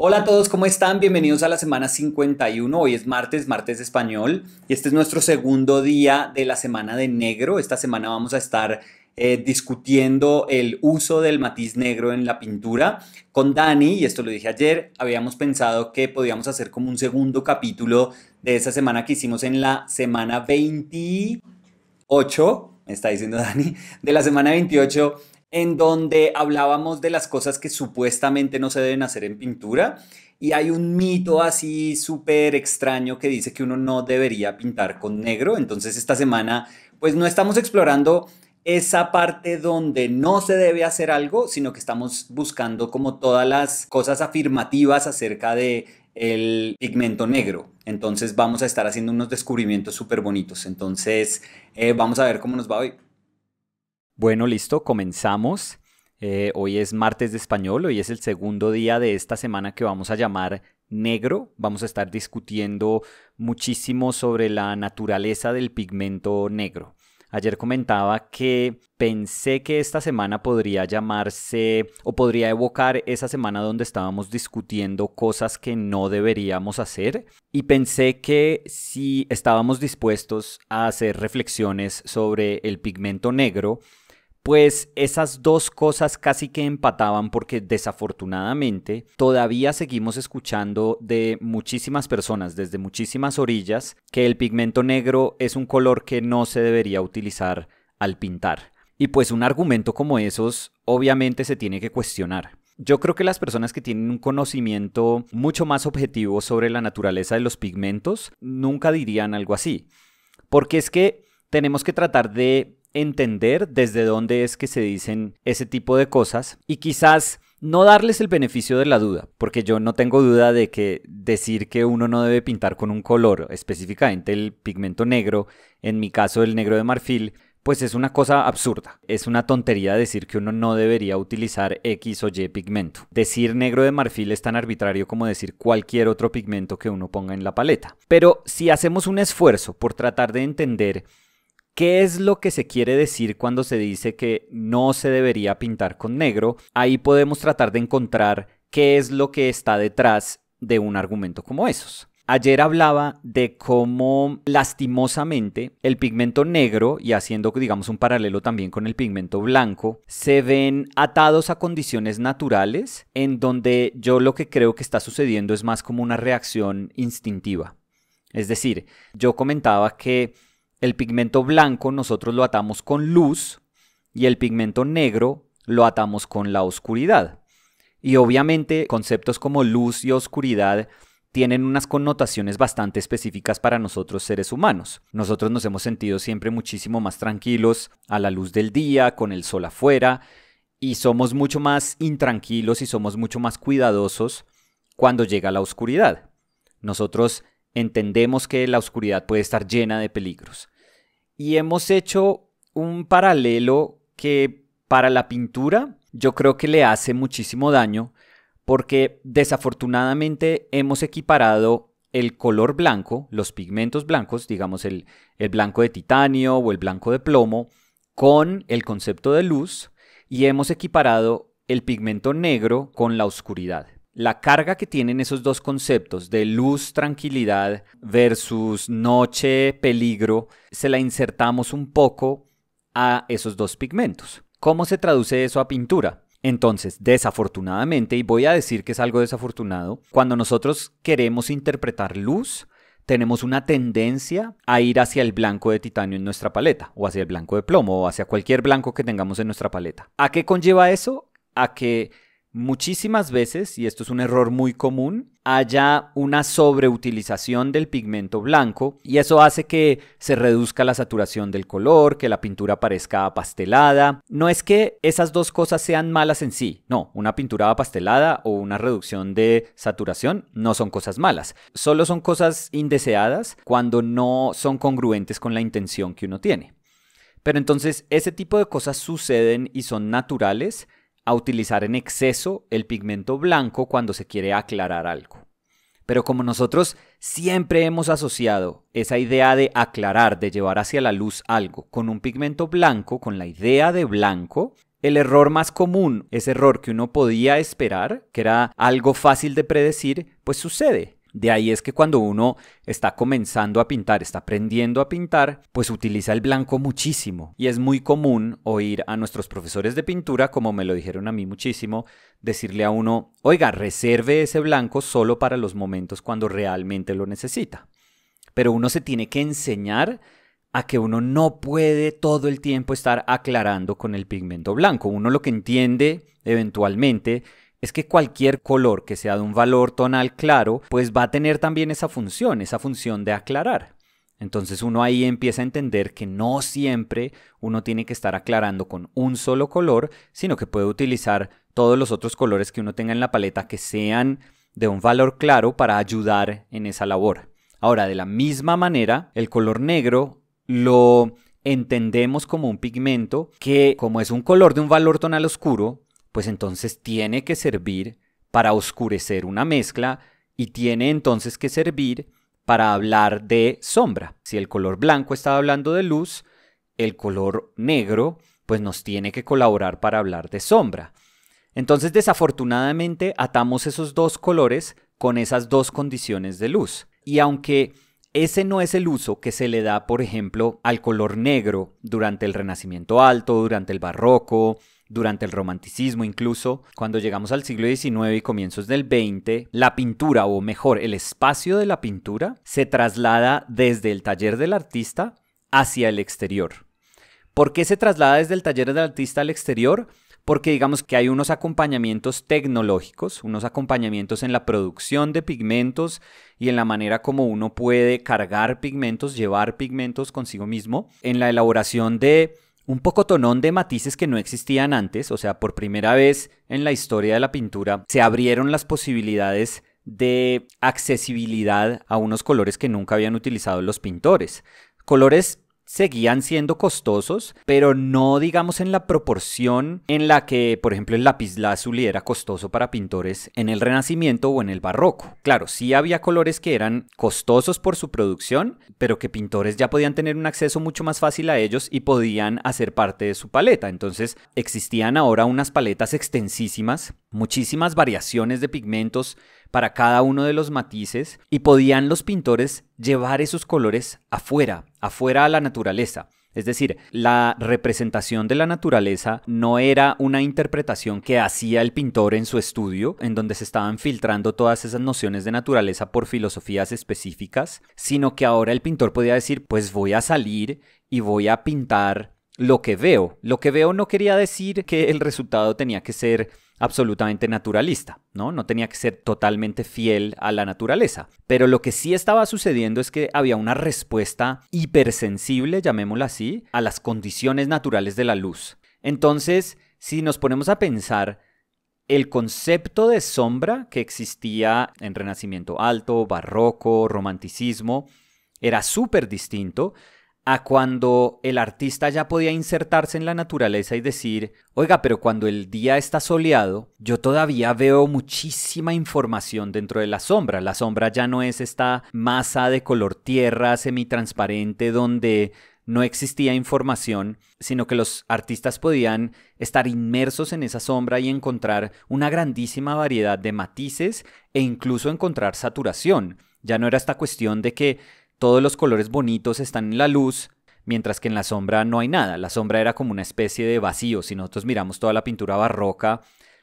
Hola a todos, ¿cómo están? Bienvenidos a la semana 51. Hoy es martes, martes español, y este es nuestro segundo día de la semana de negro. Esta semana vamos a estar eh, discutiendo el uso del matiz negro en la pintura. Con Dani, y esto lo dije ayer, habíamos pensado que podíamos hacer como un segundo capítulo de esa semana que hicimos en la semana 28, me está diciendo Dani, de la semana 28 en donde hablábamos de las cosas que supuestamente no se deben hacer en pintura y hay un mito así súper extraño que dice que uno no debería pintar con negro. Entonces esta semana pues no estamos explorando esa parte donde no se debe hacer algo, sino que estamos buscando como todas las cosas afirmativas acerca de el pigmento negro. Entonces vamos a estar haciendo unos descubrimientos súper bonitos. Entonces eh, vamos a ver cómo nos va hoy. Bueno, listo, comenzamos. Eh, hoy es martes de español, hoy es el segundo día de esta semana que vamos a llamar negro. Vamos a estar discutiendo muchísimo sobre la naturaleza del pigmento negro. Ayer comentaba que pensé que esta semana podría llamarse o podría evocar esa semana donde estábamos discutiendo cosas que no deberíamos hacer y pensé que si estábamos dispuestos a hacer reflexiones sobre el pigmento negro, pues esas dos cosas casi que empataban porque desafortunadamente todavía seguimos escuchando de muchísimas personas desde muchísimas orillas que el pigmento negro es un color que no se debería utilizar al pintar. Y pues un argumento como esos obviamente se tiene que cuestionar. Yo creo que las personas que tienen un conocimiento mucho más objetivo sobre la naturaleza de los pigmentos nunca dirían algo así. Porque es que tenemos que tratar de entender desde dónde es que se dicen ese tipo de cosas y quizás no darles el beneficio de la duda, porque yo no tengo duda de que decir que uno no debe pintar con un color, específicamente el pigmento negro, en mi caso el negro de marfil, pues es una cosa absurda. Es una tontería decir que uno no debería utilizar X o Y pigmento. Decir negro de marfil es tan arbitrario como decir cualquier otro pigmento que uno ponga en la paleta. Pero si hacemos un esfuerzo por tratar de entender ¿Qué es lo que se quiere decir cuando se dice que no se debería pintar con negro? Ahí podemos tratar de encontrar qué es lo que está detrás de un argumento como esos. Ayer hablaba de cómo lastimosamente el pigmento negro, y haciendo digamos un paralelo también con el pigmento blanco, se ven atados a condiciones naturales en donde yo lo que creo que está sucediendo es más como una reacción instintiva. Es decir, yo comentaba que el pigmento blanco nosotros lo atamos con luz y el pigmento negro lo atamos con la oscuridad. Y obviamente conceptos como luz y oscuridad tienen unas connotaciones bastante específicas para nosotros seres humanos. Nosotros nos hemos sentido siempre muchísimo más tranquilos a la luz del día, con el sol afuera, y somos mucho más intranquilos y somos mucho más cuidadosos cuando llega la oscuridad. Nosotros entendemos que la oscuridad puede estar llena de peligros. Y hemos hecho un paralelo que para la pintura yo creo que le hace muchísimo daño porque desafortunadamente hemos equiparado el color blanco, los pigmentos blancos, digamos el, el blanco de titanio o el blanco de plomo, con el concepto de luz y hemos equiparado el pigmento negro con la oscuridad la carga que tienen esos dos conceptos de luz, tranquilidad versus noche, peligro, se la insertamos un poco a esos dos pigmentos. ¿Cómo se traduce eso a pintura? Entonces, desafortunadamente, y voy a decir que es algo desafortunado, cuando nosotros queremos interpretar luz, tenemos una tendencia a ir hacia el blanco de titanio en nuestra paleta, o hacia el blanco de plomo, o hacia cualquier blanco que tengamos en nuestra paleta. ¿A qué conlleva eso? A que muchísimas veces, y esto es un error muy común, haya una sobreutilización del pigmento blanco y eso hace que se reduzca la saturación del color, que la pintura parezca pastelada. No es que esas dos cosas sean malas en sí, no, una pintura pastelada o una reducción de saturación no son cosas malas, solo son cosas indeseadas cuando no son congruentes con la intención que uno tiene. Pero entonces ese tipo de cosas suceden y son naturales a utilizar en exceso el pigmento blanco cuando se quiere aclarar algo. Pero como nosotros siempre hemos asociado esa idea de aclarar, de llevar hacia la luz algo, con un pigmento blanco, con la idea de blanco, el error más común, ese error que uno podía esperar, que era algo fácil de predecir, pues sucede. De ahí es que cuando uno está comenzando a pintar, está aprendiendo a pintar, pues utiliza el blanco muchísimo. Y es muy común oír a nuestros profesores de pintura, como me lo dijeron a mí muchísimo, decirle a uno, oiga, reserve ese blanco solo para los momentos cuando realmente lo necesita. Pero uno se tiene que enseñar a que uno no puede todo el tiempo estar aclarando con el pigmento blanco. Uno lo que entiende eventualmente es que cualquier color que sea de un valor tonal claro, pues va a tener también esa función, esa función de aclarar. Entonces uno ahí empieza a entender que no siempre uno tiene que estar aclarando con un solo color, sino que puede utilizar todos los otros colores que uno tenga en la paleta que sean de un valor claro para ayudar en esa labor. Ahora, de la misma manera, el color negro lo entendemos como un pigmento que, como es un color de un valor tonal oscuro, pues entonces tiene que servir para oscurecer una mezcla y tiene entonces que servir para hablar de sombra. Si el color blanco está hablando de luz, el color negro pues nos tiene que colaborar para hablar de sombra. Entonces desafortunadamente atamos esos dos colores con esas dos condiciones de luz. Y aunque ese no es el uso que se le da, por ejemplo, al color negro durante el Renacimiento Alto, durante el Barroco, durante el romanticismo incluso, cuando llegamos al siglo XIX y comienzos del XX, la pintura, o mejor, el espacio de la pintura, se traslada desde el taller del artista hacia el exterior. ¿Por qué se traslada desde el taller del artista al exterior? porque digamos que hay unos acompañamientos tecnológicos, unos acompañamientos en la producción de pigmentos y en la manera como uno puede cargar pigmentos, llevar pigmentos consigo mismo, en la elaboración de un poco tonón de matices que no existían antes, o sea, por primera vez en la historia de la pintura se abrieron las posibilidades de accesibilidad a unos colores que nunca habían utilizado los pintores. Colores seguían siendo costosos, pero no digamos en la proporción en la que, por ejemplo, el lapislázuli era costoso para pintores en el Renacimiento o en el Barroco. Claro, sí había colores que eran costosos por su producción, pero que pintores ya podían tener un acceso mucho más fácil a ellos y podían hacer parte de su paleta. Entonces, existían ahora unas paletas extensísimas, muchísimas variaciones de pigmentos para cada uno de los matices y podían los pintores llevar esos colores afuera afuera a la naturaleza. Es decir, la representación de la naturaleza no era una interpretación que hacía el pintor en su estudio, en donde se estaban filtrando todas esas nociones de naturaleza por filosofías específicas, sino que ahora el pintor podía decir, pues voy a salir y voy a pintar lo que veo. Lo que veo no quería decir que el resultado tenía que ser absolutamente naturalista, ¿no? No tenía que ser totalmente fiel a la naturaleza. Pero lo que sí estaba sucediendo es que había una respuesta hipersensible, llamémosla así, a las condiciones naturales de la luz. Entonces, si nos ponemos a pensar, el concepto de sombra que existía en Renacimiento Alto, Barroco, Romanticismo, era súper distinto a cuando el artista ya podía insertarse en la naturaleza y decir, oiga, pero cuando el día está soleado, yo todavía veo muchísima información dentro de la sombra. La sombra ya no es esta masa de color tierra semitransparente donde no existía información, sino que los artistas podían estar inmersos en esa sombra y encontrar una grandísima variedad de matices e incluso encontrar saturación. Ya no era esta cuestión de que todos los colores bonitos están en la luz, mientras que en la sombra no hay nada. La sombra era como una especie de vacío. Si nosotros miramos toda la pintura barroca,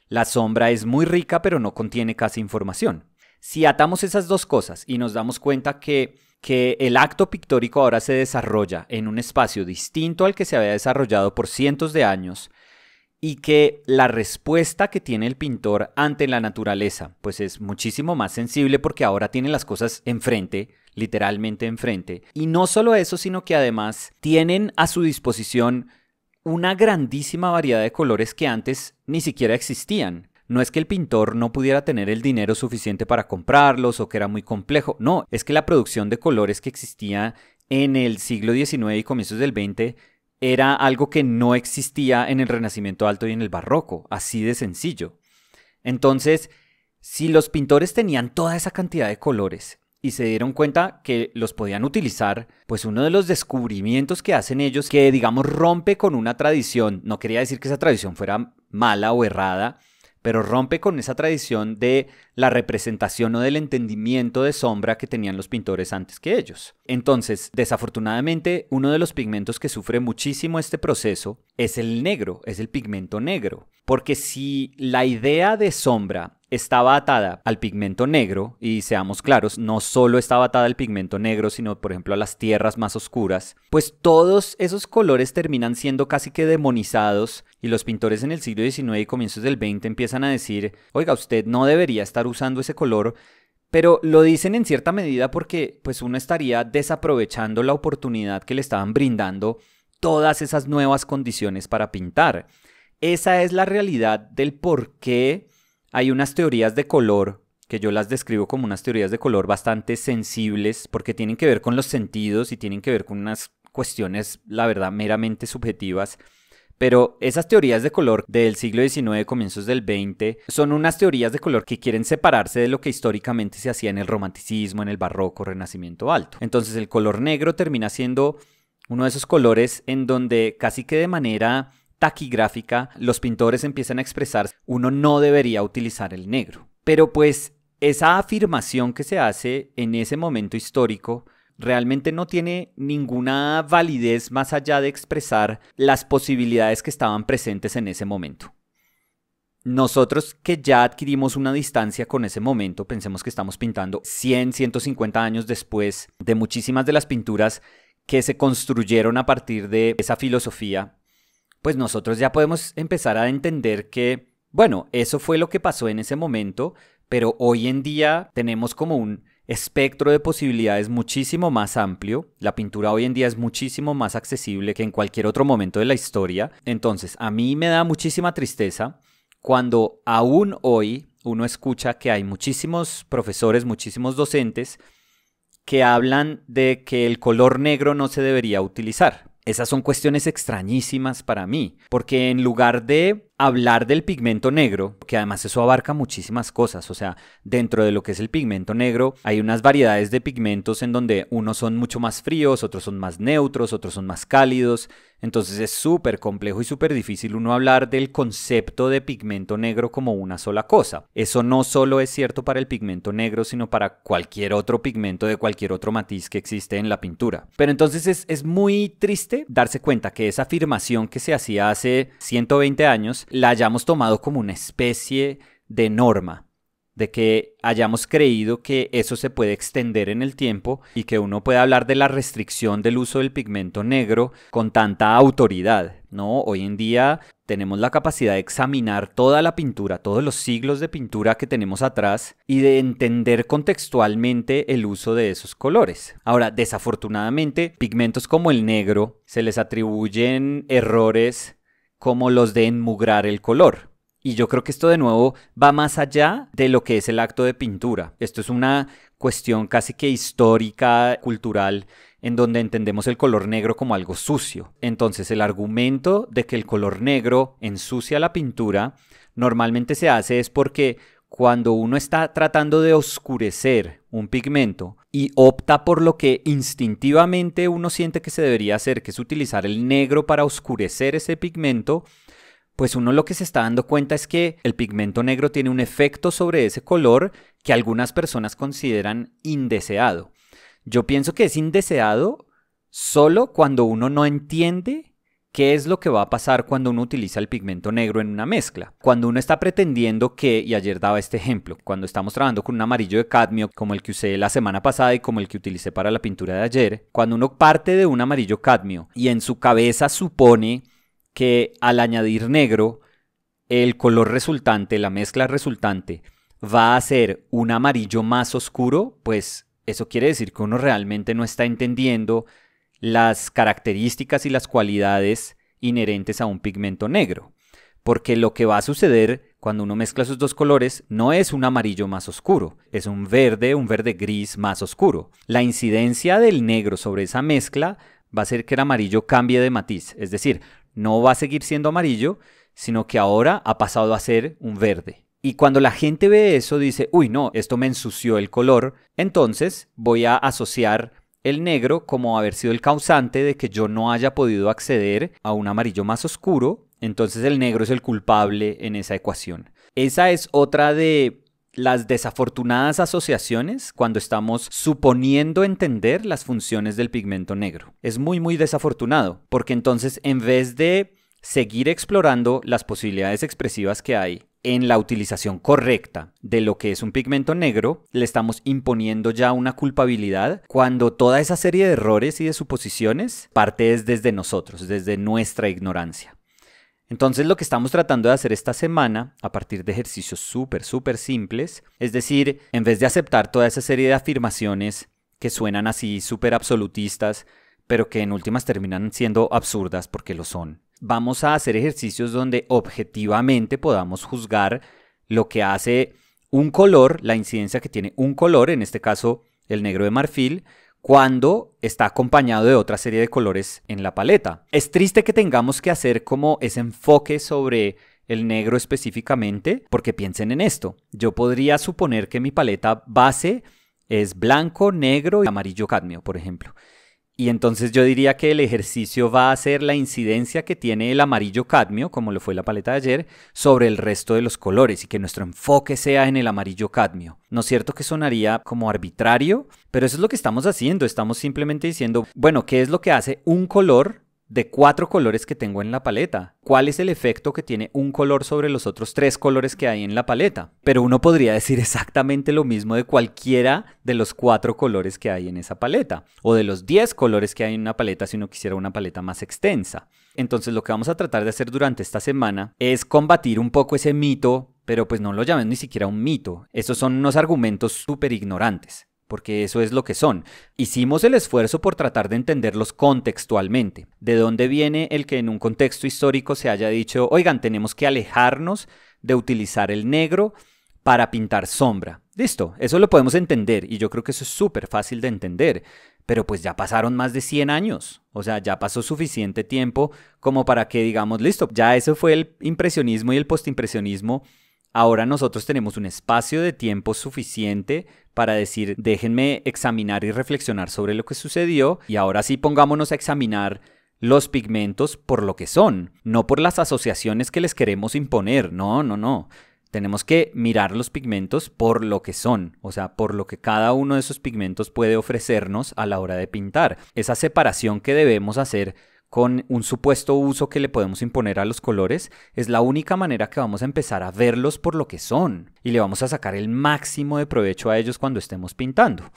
la sombra es muy rica, pero no contiene casi información. Si atamos esas dos cosas y nos damos cuenta que, que el acto pictórico ahora se desarrolla en un espacio distinto al que se había desarrollado por cientos de años, y que la respuesta que tiene el pintor ante la naturaleza, pues es muchísimo más sensible porque ahora tiene las cosas enfrente, literalmente enfrente. Y no solo eso, sino que además tienen a su disposición una grandísima variedad de colores que antes ni siquiera existían. No es que el pintor no pudiera tener el dinero suficiente para comprarlos o que era muy complejo, no, es que la producción de colores que existía en el siglo XIX y comienzos del XX era algo que no existía en el Renacimiento Alto y en el Barroco, así de sencillo. Entonces, si los pintores tenían toda esa cantidad de colores y se dieron cuenta que los podían utilizar, pues uno de los descubrimientos que hacen ellos, que digamos rompe con una tradición, no quería decir que esa tradición fuera mala o errada, pero rompe con esa tradición de la representación o del entendimiento de sombra que tenían los pintores antes que ellos. Entonces, desafortunadamente, uno de los pigmentos que sufre muchísimo este proceso es el negro, es el pigmento negro, porque si la idea de sombra estaba atada al pigmento negro, y seamos claros, no solo estaba atada al pigmento negro, sino por ejemplo a las tierras más oscuras, pues todos esos colores terminan siendo casi que demonizados y los pintores en el siglo XIX y comienzos del XX empiezan a decir, oiga, usted no debería estar usando ese color, pero lo dicen en cierta medida porque pues uno estaría desaprovechando la oportunidad que le estaban brindando todas esas nuevas condiciones para pintar. Esa es la realidad del por qué hay unas teorías de color que yo las describo como unas teorías de color bastante sensibles porque tienen que ver con los sentidos y tienen que ver con unas cuestiones, la verdad, meramente subjetivas. Pero esas teorías de color del siglo XIX, comienzos del XX, son unas teorías de color que quieren separarse de lo que históricamente se hacía en el romanticismo, en el barroco, renacimiento alto. Entonces el color negro termina siendo uno de esos colores en donde casi que de manera taquigráfica, los pintores empiezan a expresar uno no debería utilizar el negro. Pero pues esa afirmación que se hace en ese momento histórico realmente no tiene ninguna validez más allá de expresar las posibilidades que estaban presentes en ese momento. Nosotros que ya adquirimos una distancia con ese momento, pensemos que estamos pintando 100, 150 años después de muchísimas de las pinturas que se construyeron a partir de esa filosofía pues nosotros ya podemos empezar a entender que, bueno, eso fue lo que pasó en ese momento, pero hoy en día tenemos como un espectro de posibilidades muchísimo más amplio. La pintura hoy en día es muchísimo más accesible que en cualquier otro momento de la historia. Entonces, a mí me da muchísima tristeza cuando aún hoy uno escucha que hay muchísimos profesores, muchísimos docentes que hablan de que el color negro no se debería utilizar. Esas son cuestiones extrañísimas para mí, porque en lugar de hablar del pigmento negro, que además eso abarca muchísimas cosas, o sea, dentro de lo que es el pigmento negro hay unas variedades de pigmentos en donde unos son mucho más fríos, otros son más neutros, otros son más cálidos, entonces es súper complejo y súper difícil uno hablar del concepto de pigmento negro como una sola cosa. Eso no solo es cierto para el pigmento negro, sino para cualquier otro pigmento de cualquier otro matiz que existe en la pintura. Pero entonces es, es muy triste darse cuenta que esa afirmación que se hacía hace 120 años la hayamos tomado como una especie de norma, de que hayamos creído que eso se puede extender en el tiempo y que uno puede hablar de la restricción del uso del pigmento negro con tanta autoridad. No, hoy en día tenemos la capacidad de examinar toda la pintura, todos los siglos de pintura que tenemos atrás y de entender contextualmente el uso de esos colores. Ahora, desafortunadamente, pigmentos como el negro se les atribuyen errores como los de enmugrar el color. Y yo creo que esto de nuevo va más allá de lo que es el acto de pintura. Esto es una cuestión casi que histórica, cultural, en donde entendemos el color negro como algo sucio. Entonces el argumento de que el color negro ensucia la pintura normalmente se hace es porque cuando uno está tratando de oscurecer un pigmento y opta por lo que instintivamente uno siente que se debería hacer, que es utilizar el negro para oscurecer ese pigmento, pues uno lo que se está dando cuenta es que el pigmento negro tiene un efecto sobre ese color que algunas personas consideran indeseado. Yo pienso que es indeseado solo cuando uno no entiende ¿Qué es lo que va a pasar cuando uno utiliza el pigmento negro en una mezcla? Cuando uno está pretendiendo que, y ayer daba este ejemplo, cuando estamos trabajando con un amarillo de cadmio como el que usé la semana pasada y como el que utilicé para la pintura de ayer, cuando uno parte de un amarillo cadmio y en su cabeza supone que al añadir negro, el color resultante, la mezcla resultante, va a ser un amarillo más oscuro, pues eso quiere decir que uno realmente no está entendiendo las características y las cualidades inherentes a un pigmento negro. Porque lo que va a suceder cuando uno mezcla esos dos colores no es un amarillo más oscuro, es un verde, un verde gris más oscuro. La incidencia del negro sobre esa mezcla va a ser que el amarillo cambie de matiz, es decir, no va a seguir siendo amarillo, sino que ahora ha pasado a ser un verde. Y cuando la gente ve eso dice, uy no, esto me ensució el color, entonces voy a asociar el negro como haber sido el causante de que yo no haya podido acceder a un amarillo más oscuro, entonces el negro es el culpable en esa ecuación. Esa es otra de las desafortunadas asociaciones cuando estamos suponiendo entender las funciones del pigmento negro. Es muy muy desafortunado, porque entonces en vez de seguir explorando las posibilidades expresivas que hay en la utilización correcta de lo que es un pigmento negro, le estamos imponiendo ya una culpabilidad cuando toda esa serie de errores y de suposiciones parte es desde nosotros, desde nuestra ignorancia. Entonces lo que estamos tratando de hacer esta semana, a partir de ejercicios súper, súper simples, es decir, en vez de aceptar toda esa serie de afirmaciones que suenan así súper absolutistas, pero que en últimas terminan siendo absurdas porque lo son, Vamos a hacer ejercicios donde objetivamente podamos juzgar lo que hace un color, la incidencia que tiene un color, en este caso el negro de marfil, cuando está acompañado de otra serie de colores en la paleta. Es triste que tengamos que hacer como ese enfoque sobre el negro específicamente, porque piensen en esto. Yo podría suponer que mi paleta base es blanco, negro y amarillo cadmio, por ejemplo. Y entonces yo diría que el ejercicio va a ser la incidencia que tiene el amarillo cadmio, como lo fue la paleta de ayer, sobre el resto de los colores y que nuestro enfoque sea en el amarillo cadmio. ¿No es cierto que sonaría como arbitrario? Pero eso es lo que estamos haciendo, estamos simplemente diciendo, bueno, ¿qué es lo que hace un color de cuatro colores que tengo en la paleta. ¿Cuál es el efecto que tiene un color sobre los otros tres colores que hay en la paleta? Pero uno podría decir exactamente lo mismo de cualquiera de los cuatro colores que hay en esa paleta, o de los diez colores que hay en una paleta si uno quisiera una paleta más extensa. Entonces lo que vamos a tratar de hacer durante esta semana es combatir un poco ese mito, pero pues no lo llamen ni siquiera un mito. esos son unos argumentos súper ignorantes porque eso es lo que son. Hicimos el esfuerzo por tratar de entenderlos contextualmente. ¿De dónde viene el que en un contexto histórico se haya dicho, oigan, tenemos que alejarnos de utilizar el negro para pintar sombra? Listo, eso lo podemos entender y yo creo que eso es súper fácil de entender. Pero pues ya pasaron más de 100 años, o sea, ya pasó suficiente tiempo como para que digamos, listo, ya eso fue el impresionismo y el postimpresionismo Ahora nosotros tenemos un espacio de tiempo suficiente para decir, déjenme examinar y reflexionar sobre lo que sucedió y ahora sí pongámonos a examinar los pigmentos por lo que son, no por las asociaciones que les queremos imponer, no, no, no. Tenemos que mirar los pigmentos por lo que son, o sea, por lo que cada uno de esos pigmentos puede ofrecernos a la hora de pintar. Esa separación que debemos hacer con un supuesto uso que le podemos imponer a los colores, es la única manera que vamos a empezar a verlos por lo que son y le vamos a sacar el máximo de provecho a ellos cuando estemos pintando.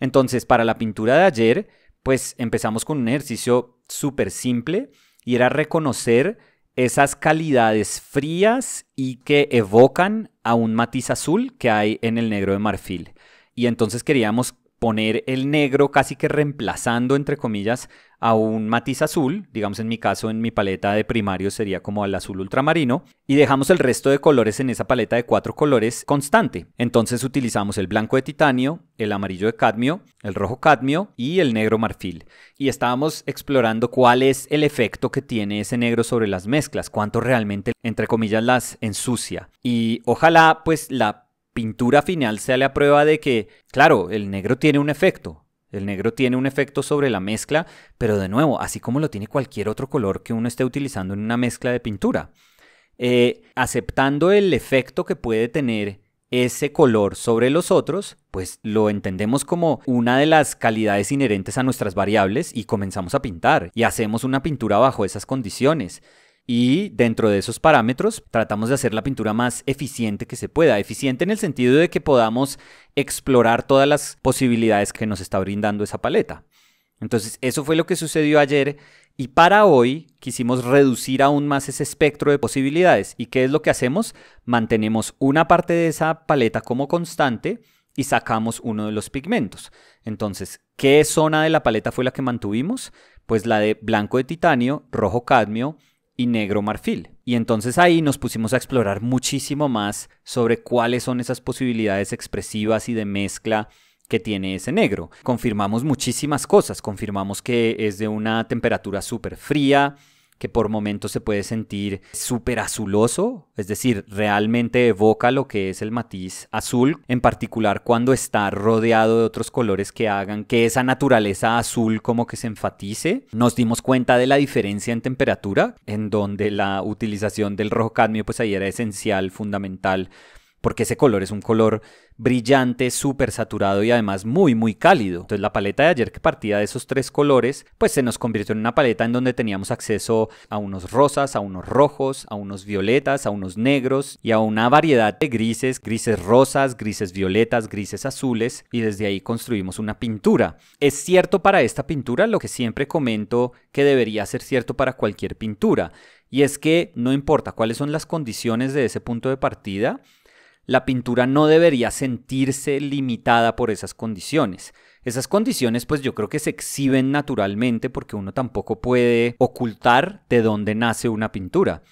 Entonces, para la pintura de ayer, pues empezamos con un ejercicio súper simple y era reconocer esas calidades frías y que evocan a un matiz azul que hay en el negro de marfil. Y entonces queríamos poner el negro casi que reemplazando, entre comillas, a un matiz azul, digamos en mi caso en mi paleta de primario sería como el azul ultramarino, y dejamos el resto de colores en esa paleta de cuatro colores constante. Entonces utilizamos el blanco de titanio, el amarillo de cadmio, el rojo cadmio y el negro marfil. Y estábamos explorando cuál es el efecto que tiene ese negro sobre las mezclas, cuánto realmente, entre comillas, las ensucia. Y ojalá pues la pintura final sea a prueba de que, claro, el negro tiene un efecto. El negro tiene un efecto sobre la mezcla, pero de nuevo, así como lo tiene cualquier otro color que uno esté utilizando en una mezcla de pintura. Eh, aceptando el efecto que puede tener ese color sobre los otros, pues lo entendemos como una de las calidades inherentes a nuestras variables y comenzamos a pintar y hacemos una pintura bajo esas condiciones y dentro de esos parámetros tratamos de hacer la pintura más eficiente que se pueda. Eficiente en el sentido de que podamos explorar todas las posibilidades que nos está brindando esa paleta. Entonces, eso fue lo que sucedió ayer y para hoy quisimos reducir aún más ese espectro de posibilidades. ¿Y qué es lo que hacemos? Mantenemos una parte de esa paleta como constante y sacamos uno de los pigmentos. Entonces, ¿qué zona de la paleta fue la que mantuvimos? Pues la de blanco de titanio, rojo cadmio, y negro marfil. Y entonces ahí nos pusimos a explorar muchísimo más sobre cuáles son esas posibilidades expresivas y de mezcla que tiene ese negro. Confirmamos muchísimas cosas, confirmamos que es de una temperatura súper fría, que por momentos se puede sentir súper azuloso, es decir, realmente evoca lo que es el matiz azul, en particular cuando está rodeado de otros colores que hagan que esa naturaleza azul como que se enfatice. Nos dimos cuenta de la diferencia en temperatura, en donde la utilización del rojo cadmio pues ahí era esencial, fundamental porque ese color es un color brillante, súper saturado y además muy, muy cálido. Entonces la paleta de ayer que partía de esos tres colores, pues se nos convirtió en una paleta en donde teníamos acceso a unos rosas, a unos rojos, a unos violetas, a unos negros y a una variedad de grises, grises rosas, grises violetas, grises azules y desde ahí construimos una pintura. Es cierto para esta pintura lo que siempre comento que debería ser cierto para cualquier pintura. Y es que no importa cuáles son las condiciones de ese punto de partida, la pintura no debería sentirse limitada por esas condiciones. Esas condiciones pues yo creo que se exhiben naturalmente porque uno tampoco puede ocultar de dónde nace una pintura.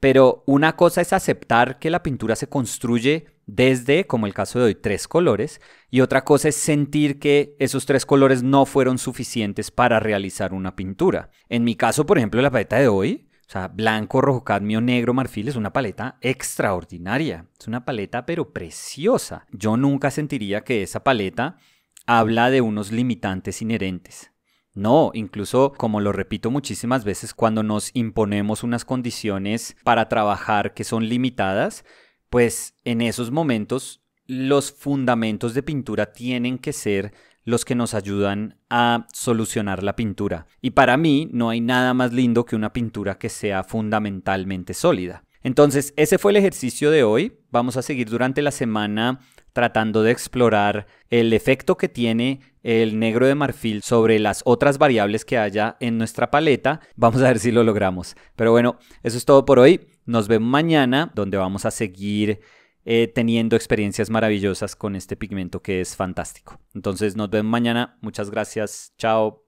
Pero una cosa es aceptar que la pintura se construye desde, como el caso de hoy, tres colores, y otra cosa es sentir que esos tres colores no fueron suficientes para realizar una pintura. En mi caso, por ejemplo, la paleta de hoy, o sea, blanco, rojo, cadmio, negro, marfil es una paleta extraordinaria. Es una paleta pero preciosa. Yo nunca sentiría que esa paleta habla de unos limitantes inherentes. No, incluso, como lo repito muchísimas veces, cuando nos imponemos unas condiciones para trabajar que son limitadas, pues en esos momentos los fundamentos de pintura tienen que ser los que nos ayudan a solucionar la pintura. Y para mí no hay nada más lindo que una pintura que sea fundamentalmente sólida. Entonces, ese fue el ejercicio de hoy. Vamos a seguir durante la semana tratando de explorar el efecto que tiene el negro de marfil sobre las otras variables que haya en nuestra paleta. Vamos a ver si lo logramos. Pero bueno, eso es todo por hoy. Nos vemos mañana donde vamos a seguir eh, teniendo experiencias maravillosas con este pigmento que es fantástico. Entonces nos vemos mañana. Muchas gracias. Chao.